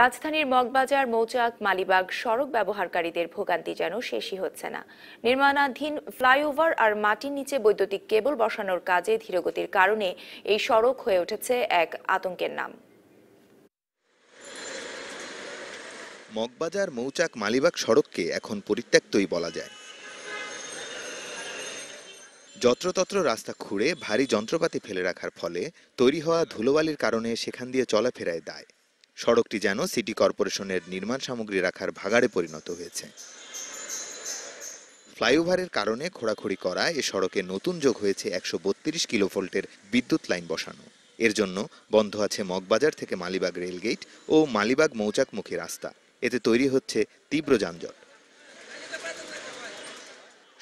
রাজধানীর মগবাজার মৌচাক মালিবাগ সড়ক ব্যবহারকারীদের ভোগান্তি যেন শেষই হচ্ছে না নির্মাণাধীন ফ্লাইওভার আর মাটির নিচে বৈদ্যুতিক কেবল বসানোর কাজে ধীরগতির কারণে এই সড়ক হয়ে উঠেছে এক আতঙ্কের নাম মগবাজার মৌচাক মালিবাগ সড়ককে এখন পরিত্যক্তই বলা যায় যত্রতত্র রাস্তা খুঁড়ে ভারী যন্ত্রপাতি ফেলে রাখার ফলে তৈরি হওয়া ধুলোবালির কারণে সেখান দিয়ে চলাফেরায় দায় সড়কটি যেন সিটি কর্পোরেশনের নির্মাণ সামগ্রী রাখার ভাগাড়ে পরিণত হয়েছে ফ্লাইওভারের কারণে খোড়াখড়ি করা এ সড়কে নতুন যোগ হয়েছে একশো বত্রিশ কিলোভোল্টের বিদ্যুৎ লাইন বসানো এর জন্য বন্ধ আছে মগবাজার থেকে মালিবাগ রেলগেট ও মালিবাগ মৌচাকমুখী রাস্তা এতে তৈরি হচ্ছে তীব্র যানজট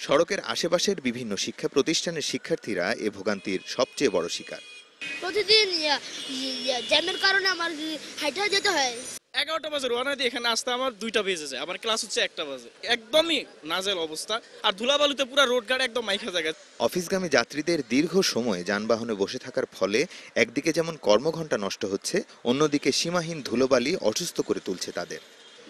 সড়কের আশেপাশের বিভিন্ন শিক্ষা প্রতিষ্ঠানের শিক্ষার্থীরা এ ভোগান্তির সবচেয়ে বড় শিকার প্রতিদিন জ্যামের কারণে আমার হাইটা যেতে হয় এগারোটা বাজে রোয়ানা দিয়ে এখানে আসতে আমার দুইটা বেজে যায় আমার ক্লাস হচ্ছে একটা বাজে একদমই নাজেল অবস্থা আর ধুলাবালুতে পুরো রোড গার্ড একদম মাইখা জায়গা অফিসগামী যাত্রীদের দীর্ঘ সময় যানবাহনে বসে থাকার ফলে একদিকে যেমন কর্মঘণ্টা নষ্ট হচ্ছে অন্যদিকে সীমাহীন ধুলোবালি অসুস্থ করে তুলছে তাদের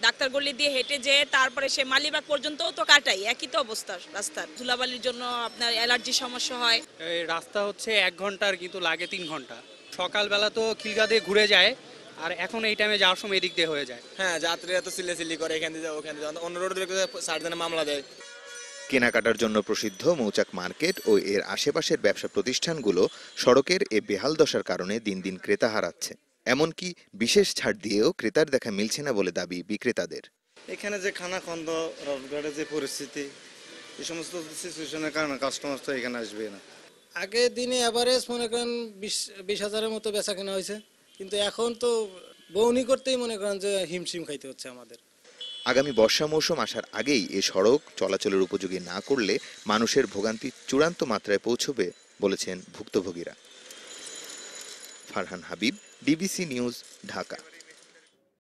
ডাক্তার গলি দিয়ে হেঁটে যেয়ে তারপরে সে মালিবাগ পর্যন্ত তো কাটাই একই তো অবস্থা রাস্তার ধুলাবালির জন্য আপনার অ্যালার্জি সমস্যা হয় রাস্তা হচ্ছে এক ঘন্টার কিন্তু লাগে তিন ঘন্টা সকালবেলা তো খিলগা দিয়ে ঘুরে যায় আর এখন এই টাইমে যাওয়ার সময় এদিক দিয়ে হয়ে যায় হ্যাঁ যাত্রীরা তো সিলি করে এখান দিয়ে ওখানে অন্য রোড সার্জনে মামলা দেয় কেনাকাটার জন্য প্রসিদ্ধ মৌচাক মার্কেট ও এর আশেপাশের ব্যবসা প্রতিষ্ঠানগুলো সড়কের এ বেহাল দশার কারণে দিন দিন ক্রেতা হারাচ্ছে এমনকি বিশেষ ছাড় দিয়েও ক্রেতার দেখা মিলছে না বলে দাবি বিক্রেতাদের এখানে যে খানাখন্দ রাজগড়ে যে পরিস্থিতি এই সমস্ত সিচুয়েশনের কারণে কাস্টমার তো এখানে আসবে না আগে দিনে অ্যাভারেজ মনে করেন বিশ বিশ হাজারের মতো বেচা কেনা হয়েছে কিন্তু এখন তো বৌনি করতেই মনে করেন যে হিমশিম খাইতে হচ্ছে আমাদের আগামী বর্ষা মৌসুম আসার আগেই এ সড়ক চলাচলের উপযোগী না করলে মানুষের ভোগান্তি চূড়ান্ত মাত্রায় পৌঁছবে বলেছেন ভুক্তভোগীরা ফারহান হাবিব বিবিসি নিউজ ঢাকা